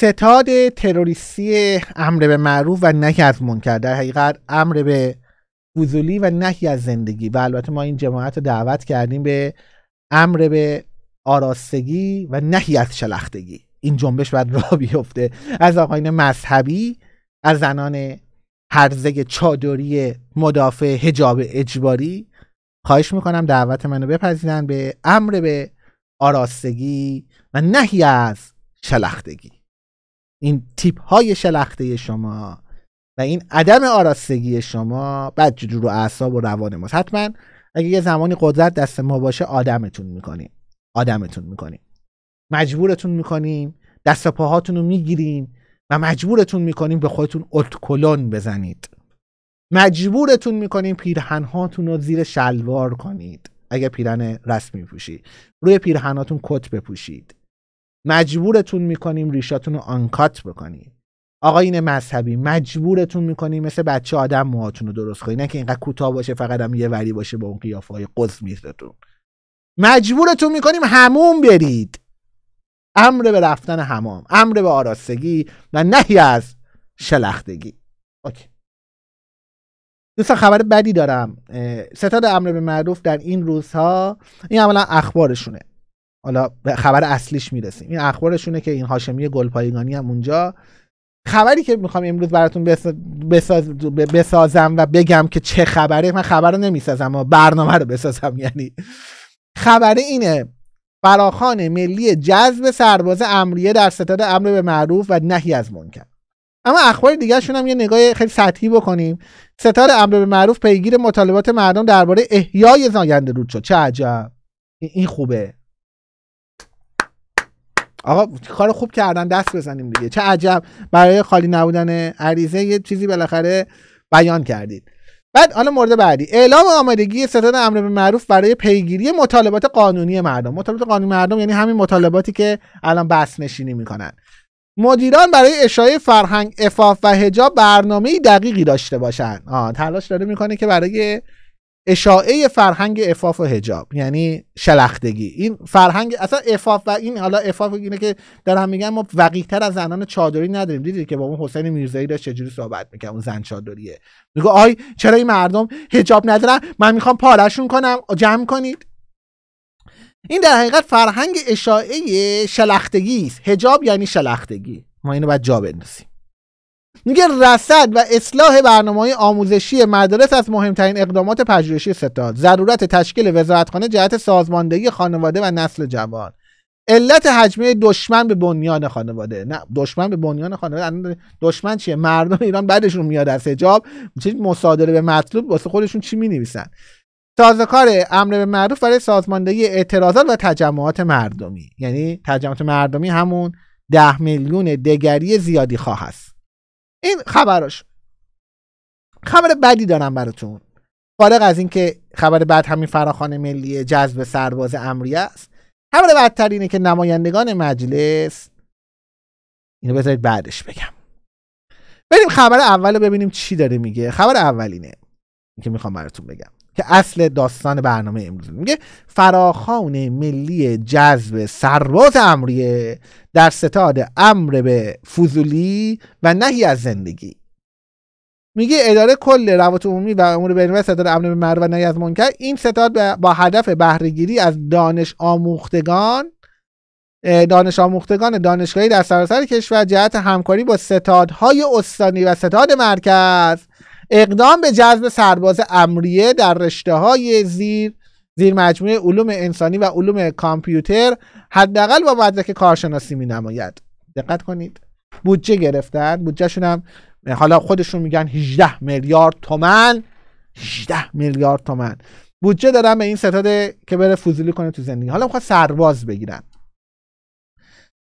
ستاد تروریستی امر به معروف و نهی از منکر در حقیقت امر به فضولی و نهی از زندگی و البته ما این جماعت رو دعوت کردیم به امر به آراستگی و نهی از شلختگی این جنبش باید را بیفته از آقاین مذهبی از زنان هرزگ چادری مدافع هجاب اجباری خواهش میکنم دعوت منو بپذیرن به امر به آراستگی و نهی از شلختگی این تیپ های شلخته شما و این عدم آراستگی شما بعد جور رو اعصاب و روان ما حتما اگه یه زمانی قدرت دست ما باشه آدمتون میکنیم آدمتون میکنیم مجبورتون میکنیم دست و پاهاتون رو میگیریم و مجبورتون میکنیم به خودتون اتکلون بزنید مجبورتون میکنیم پیرهنهاتون رو زیر شلوار کنید اگه پیرهن رسمی پوشید روی پیرهناتون کت بپوشید مجبورتون میکنیم ریشاتون رو آنکات بکنیم آقایین مذهبی مجبورتون میکنیم مثل بچه آدم موهاتون رو درست کنی نه که اینقدر کوتاه باشه فقط هم یه وری باشه با اون قیافه های قز میزتون مجبورتون میکنیم همون برید امر به رفتن همام امر به آراستگی و نهی از شلختگی اوکی دوستان خبر بدی دارم ستاد امر به معروف در این روزها این عملا اخبارشونه حالا به خبر اصلیش میرسیم این اخبارشونه که این هاشمی گلپایگانی هم اونجا خبری که میخوام امروز براتون بسازم و بگم که چه خبره من خبر رو نمیسازم اما برنامه رو بسازم یعنی خبر اینه فراخان ملی جذب سرباز امریه در ستاد امر به معروف و نهی از منکر اما اخبار دیگرشون هم یه نگاه خیلی سطحی بکنیم ستاد امر به معروف پیگیر مطالبات مردم درباره احیای زاینده رود شد چه عجب این خوبه آقا کار خوب کردن دست بزنیم دیگه چه عجب برای خالی نبودن عریضه یه چیزی بالاخره بیان کردید بعد حالا مورد بعدی اعلام آمادگی ستاد امر به معروف برای پیگیری مطالبات قانونی مردم مطالبات قانونی مردم یعنی همین مطالباتی که الان بس نشینی میکنن مدیران برای اشاعه فرهنگ افاف و هجاب برنامه دقیقی داشته باشن تلاش داره میکنه که برای اشاعه فرهنگ افاف و هجاب یعنی شلختگی این فرهنگ اصلا افاف و این حالا افاف اینه که هم میگن ما تر از زنان چادری نداریم دیدید که با اون حسین میرزایی داشت چجوری صحبت میکنه اون زن چادریه میگو آی چرا این مردم هجاب ندارن من میخوام پارشون کنم جمع کنید این در حقیقت فرهنگ اشاعه شلختگی است هجاب یعنی شلختگی ما اینو باید جا بندازیم میگه رصد و اصلاح برنامه آموزشی مدارس از مهمترین اقدامات پژوهشی ستاد ضرورت تشکیل وزارتخانه جهت سازماندهی خانواده و نسل جوان علت حجمه دشمن به بنیان خانواده نه دشمن به بنیان خانواده دشمن چیه مردم ایران بعدشون میاد از حجاب چه مصادره به مطلوب واسه خودشون چی مینویسن سازوکار امر به معروف برای سازماندهی اعتراضات و تجمعات مردمی یعنی تجمعات مردمی همون ده میلیون دگری زیادی خواه این خبراش خبر بدی دارم براتون فارغ از اینکه خبر بعد همین فراخان ملی جذب سرباز امری است خبر بدتر اینه که نمایندگان مجلس اینو بذارید بعدش بگم بریم خبر اول رو ببینیم چی داره میگه خبر اول اینه که میخوام براتون بگم که اصل داستان برنامه امروز میگه فراخان ملی جذب سرباز امریه در ستاد امر به فضولی و نهی از زندگی میگه اداره کل روابط عمومی و امور بین ستاد امر به مرو و نهی از منکر این ستاد با هدف بهرهگیری از دانش آموختگان دانش آموختگان دانشگاهی در سراسر کشور جهت همکاری با ستادهای استانی و ستاد مرکز اقدام به جذب سرباز امریه در رشته های زیر زیر مجموعه علوم انسانی و علوم کامپیوتر حداقل با مدرک کارشناسی می نماید دقت کنید بودجه گرفتن بودجهشون هم حالا خودشون میگن 18 میلیارد تومن 18 میلیارد تومن بودجه دادن به این ستاد که بره فوزولی کنه تو زندگی حالا میخواد سرباز بگیرن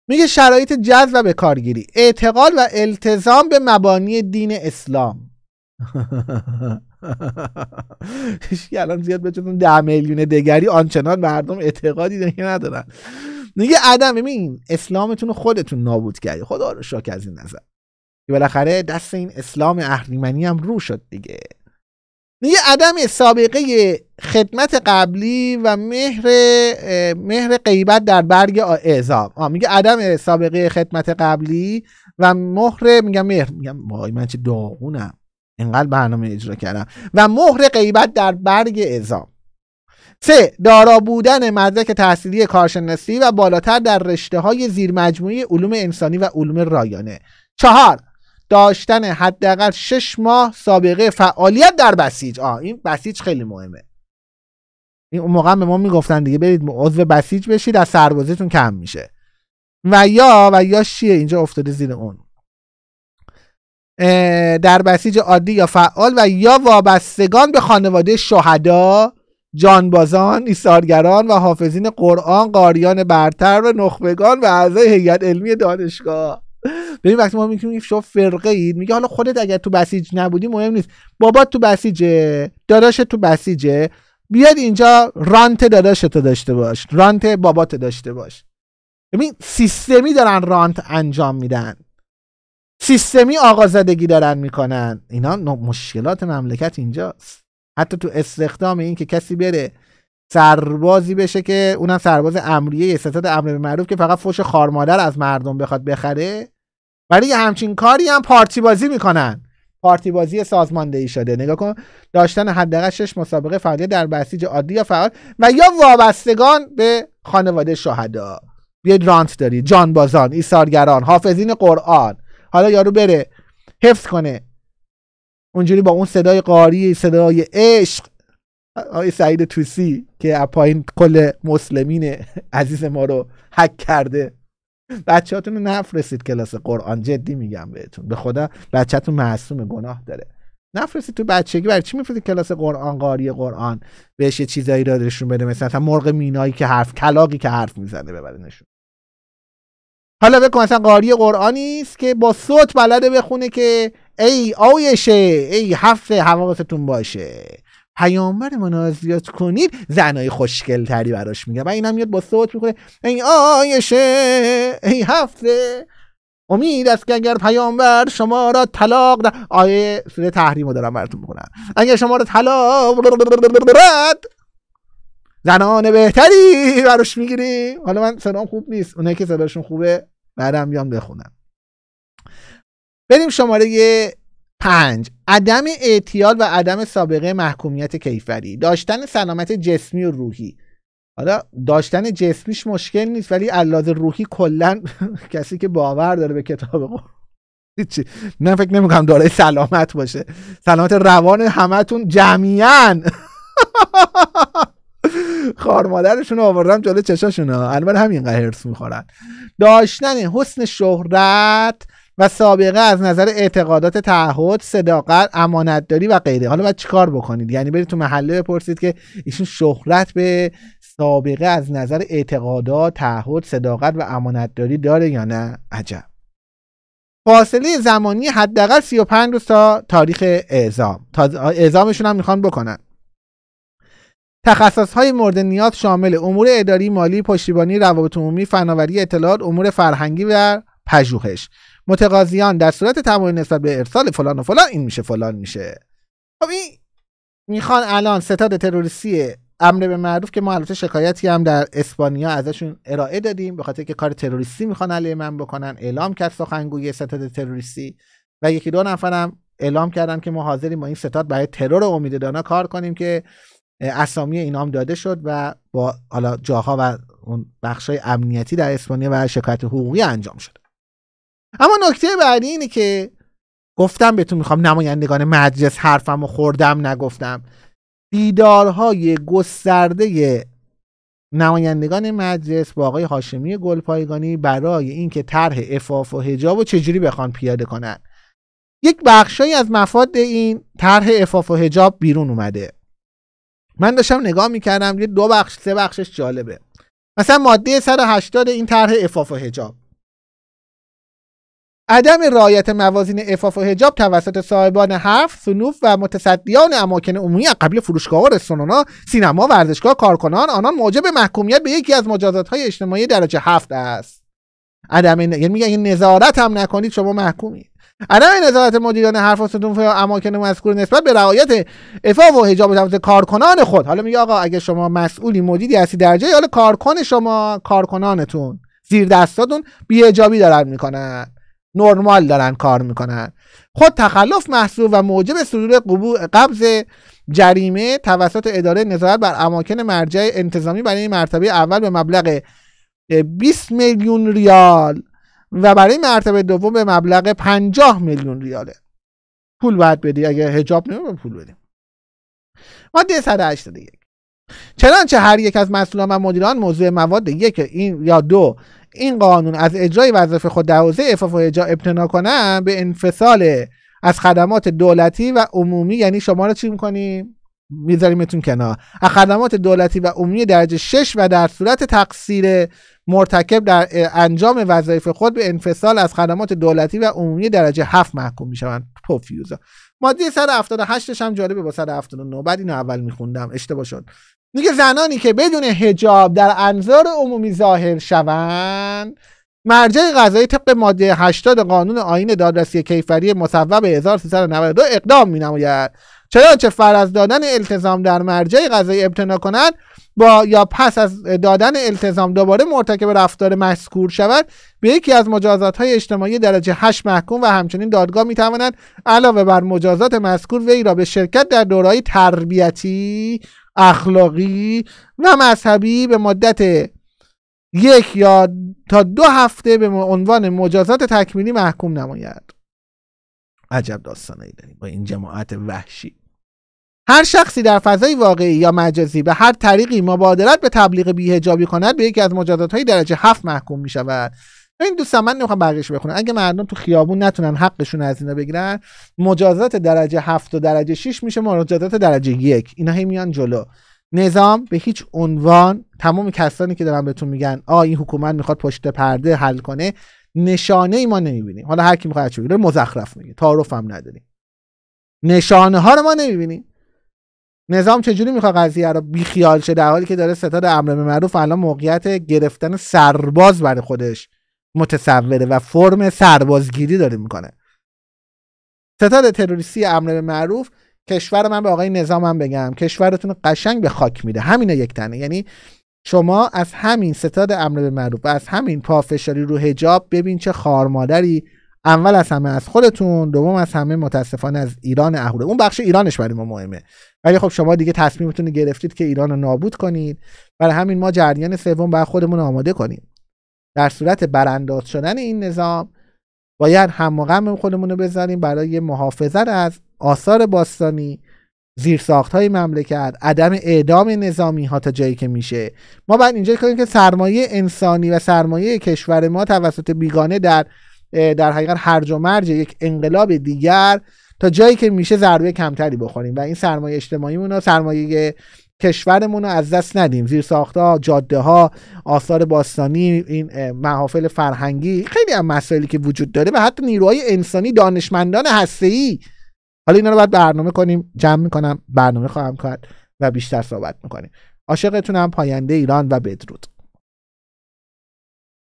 میگه شرایط جذب و به کارگیری و التزام به مبانی دین اسلام که الان زیاد بتونن ده میلیون دگری آنچنان مردم اعتقادی دیگه ندارن میگه عدم ببین اسلامتون خودتون نابود کردی خدا رو شاک از این نظر که بالاخره دست این اسلام اهریمنی هم رو شد دیگه میگه عدم سابقه خدمت قبلی و مهر مهر غیبت در برگ اعزام میگه عدم سابقه خدمت قبلی و مهر میگم مهر میگم وای من چه داغونم انقدر برنامه اجرا کردم و مهر غیبت در برگ اعزام سه دارا بودن مدرک تحصیلی کارشناسی و بالاتر در رشته های زیر مجموعی علوم انسانی و علوم رایانه چهار داشتن حداقل شش ماه سابقه فعالیت در بسیج آه این بسیج خیلی مهمه این اون موقع به ما میگفتن دیگه برید عضو بسیج بشید از سربازیتون کم میشه و یا و یا شیه اینجا افتاده زیر اون در بسیج عادی یا فعال و یا وابستگان به خانواده شهدا جانبازان، ایثارگران و حافظین قرآن، قاریان برتر و نخبگان و اعضای هیئت علمی دانشگاه ببین وقتی ما میگیم شو فرقه اید میگه حالا خودت اگر تو بسیج نبودی مهم نیست بابات تو بسیجه داداشت تو بسیجه بیاد اینجا رانت داداشتو داشته باش رانت بابات داشته باش ببین سیستمی دارن رانت انجام میدن سیستمی آقازدگی دارن میکنن اینا مشکلات مملکت اینجاست حتی تو استخدام این که کسی بره سربازی بشه که اونم سرباز امریه ستاد امر به معروف که فقط فوش خارمادر از مردم بخواد بخره ولی همچین کاری هم پارتی بازی میکنن پارتی بازی سازماندهی شده نگاه کن داشتن حداقل شش مسابقه فعالیت در بسیج عادی یا فعال و یا وابستگان به خانواده شهدا بیاید رانت داری جانبازان ایثارگران حافظین قرآن حالا یارو بره حفظ کنه اونجوری با اون صدای قاری صدای عشق آقای سعید توسی که پایین کل مسلمین عزیز ما رو حک کرده بچهاتون رو نفرستید کلاس قرآن جدی میگم بهتون به خدا بچهتون معصوم گناه داره نفرستید تو بچگی برای چی میفرستید کلاس قرآن قاری قرآن بهش یه چیزایی را نشون بده مثلا مرغ مینایی که حرف کلاقی که حرف میزنه ببره نشون حالا بکن مثلا قاری قرآنی است که با صوت بلده بخونه که ای آیشه ای هفته حواستون باشه پیامبر منازیات کنید زنای خوشگل تری براش میگه و هم میاد با صوت میخونه ای آیشه ای هفته امید است که اگر پیامبر شما را طلاق در آیه سوره تحریم رو دارم براتون بکنم اگر شما را طلاق برد زنان بهتری براش میگیری حالا من صدام خوب نیست اونایی که صداشون خوبه بعدم بیام بخونم بریم شماره پنج عدم اعتیاد و عدم سابقه محکومیت کیفری داشتن سلامت جسمی و روحی حالا داشتن جسمیش مشکل نیست ولی علاوه روحی کلا کسی که باور داره به کتاب هیچی نه فکر نمیکنم داره سلامت باشه سلامت روان همتون جمعیان خار مادرشون آوردم جلو چشاشون البته همین قهرس میخورن داشتن حسن شهرت و سابقه از نظر اعتقادات تعهد صداقت امانتداری و غیره حالا باید چیکار بکنید یعنی برید تو محله بپرسید که ایشون شهرت به سابقه از نظر اعتقادات تعهد صداقت و امانتداری داره یا نه عجب فاصله زمانی حداقل 35 روز تا تاریخ اعزام تا اعزامشون هم میخوان بکنن های مورد نیاز شامل امور اداری، مالی، پشتیبانی، روابط عمومی، فناوری اطلاعات، امور فرهنگی و پژوهش. متقاضیان در صورت تمایل نسبت به ارسال فلان و فلان این میشه فلان میشه. خب این میخوان الان ستاد تروریستی امر به معروف که ما البته شکایتی هم در اسپانیا ازشون ارائه دادیم به خاطر که کار تروریستی میخوان علیه من بکنن اعلام کرد سخنگوی ستاد تروریستی و یکی دو نفرم اعلام کردن که ما حاضریم با این ستاد برای ترور کار کنیم که اسامی اینا هم داده شد و با حالا جاها و اون بخشای امنیتی در اسپانیا و شکایت حقوقی انجام شد اما نکته بعدی اینه که گفتم بهتون میخوام نمایندگان مجلس حرفم و خوردم نگفتم دیدارهای گسترده نمایندگان مجلس با آقای هاشمی گلپایگانی برای اینکه طرح افاف و هجاب و چجوری بخوان پیاده کنن یک بخشی از مفاد این طرح افاف و هجاب بیرون اومده من داشتم نگاه میکردم دو بخش سه بخشش جالبه مثلا ماده 180 این طرح افاف و حجاب عدم رعایت موازین افاف و حجاب توسط صاحبان هفت سنوف و متصدیان اماکن عمومی از قبل فروشگاه و سینما ورزشگاه کارکنان آنان موجب محکومیت به یکی از مجازات های اجتماعی درجه هفت است عدم یعنی این نظارت هم نکنید شما محکومید عدم نظارت مدیران حرف ستون اماکن مذکور نسبت به رعایت افاق و حجاب توسط کارکنان خود حالا میگه آقا اگه شما مسئولی مدیری هستی در جای حالا کارکن شما کارکنانتون زیر دستاتون بیهجابی دارن میکنن نرمال دارن کار میکنن خود تخلف محسوب و موجب صدور قبض جریمه توسط اداره نظارت بر اماکن مرجع انتظامی برای مرتبه اول به مبلغ 20 میلیون ریال و برای مرتبه دوم به مبلغ 50 میلیون ریاله پول باید بدی اگه هجاب نمیم پول بدیم ماده 181 چنانچه هر یک از مسئولان و مدیران موضوع مواد یک این یا دو این قانون از اجرای وظیفه خود در حوزه افاف و اجرا ابتنا کنن به انفصال از خدمات دولتی و عمومی یعنی شما رو چی میکنیم میذاریمتون کنار از خدمات دولتی و عمومی درجه 6 و در صورت تقصیر مرتکب در انجام وظایف خود به انفصال از خدمات دولتی و عمومی درجه هفت محکوم میشوند پوفیوزا ماده 178 هم جالبه با 179 بعد اینو اول میخوندم اشتباه شد میگه زنانی که بدون هجاب در انظار عمومی ظاهر شوند مرجع قضایی طبق ماده 80 قانون آین دادرسی کیفری مصوب 1392 اقدام مینماید چنانچه فر از دادن التزام در مرجع قضایی ابتنا کنند با یا پس از دادن التزام دوباره مرتکب رفتار مذکور شود به یکی از مجازات های اجتماعی درجه 8 محکوم و همچنین دادگاه می توانند علاوه بر مجازات مذکور وی را به شرکت در دورای تربیتی اخلاقی و مذهبی به مدت یک یا تا دو هفته به عنوان مجازات تکمیلی محکوم نماید عجب داستانایی داریم با این جماعت وحشی هر شخصی در فضای واقعی یا مجازی به هر طریقی مبادرت به تبلیغ بیهجابی کند به یکی از مجازات های درجه هفت محکوم می شود این دوستان من نمیخوام برگش بخونم اگه مردم تو خیابون نتونن حقشون از اینا بگیرن مجازات درجه هفت و درجه 6 میشه مجازات درجه یک اینا هی میان جلو نظام به هیچ عنوان تمام کسانی که دارن بهتون میگن آ این حکومت میخواد پشت پرده حل کنه نشانه ای ما نمیبینیم حالا هر کی میخواد چه مزخرف میگه تعارف هم نداریم نشانه ها رو ما نمیبینیم نظام چجوری میخواد قضیه رو بیخیال شه در حالی که داره ستاد امر به معروف الان موقعیت گرفتن سرباز برای خودش متصوره و فرم سربازگیری داره میکنه ستاد تروریستی امر به معروف کشور من به آقای نظامم بگم کشورتون قشنگ به خاک میده همینه یک تنه یعنی شما از همین ستاد امر به معروف و از همین پافشاری رو حجاب ببین چه خارمادری اول از همه از خودتون دوم از همه متاسفانه از ایران اهوره اون بخش ایرانش برای ما مهمه ولی خب شما دیگه تصمیمتون رو گرفتید که ایران رو نابود کنید برای همین ما جریان سوم بر خودمون آماده کنیم در صورت برانداز شدن این نظام باید هم خودمون رو بذاریم برای محافظت از آثار باستانی زیرساخت های مملکت عدم اعدام نظامی ها تا جایی که میشه ما باید اینجا کنیم که سرمایه انسانی و سرمایه کشور ما توسط بیگانه در در حقیقت هر و مرج یک انقلاب دیگر تا جایی که میشه ضربه کمتری بخوریم و این سرمایه اجتماعیمون و سرمایه کشورمون رو از دست ندیم زیر ها، جاده ها آثار باستانی این محافل فرهنگی خیلی از مسائلی که وجود داره و حتی نیروهای انسانی دانشمندان هستی حالا اینا رو باید برنامه کنیم جمع میکنم برنامه خواهم کرد و بیشتر صحبت میکنیم عاشقتونم پاینده ایران و بدرود